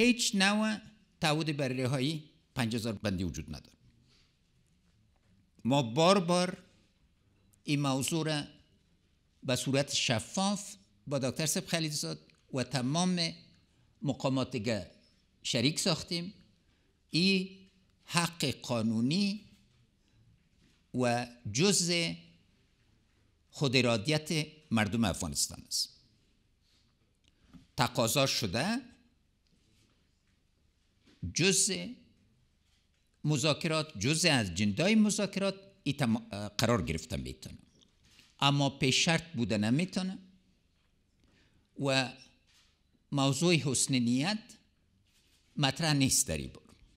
هیچ نوع تعهد بر رهایی 5000 بندی وجود نداره ما بار بار این موضوع را به صورت شفاف با دکتر سب خلیلزاد و تمام مقامات دیگه شریک ساختیم این حق قانونی و جز خودرادیت مردم افغانستان است تقاضا شده جزء مذاکرات جزء از جندای مذاکرات ایتم قرار گرفتن میتونه اما پیش شرط بوده نمیتونه و موضوع حسن نیت مطرح نیست در این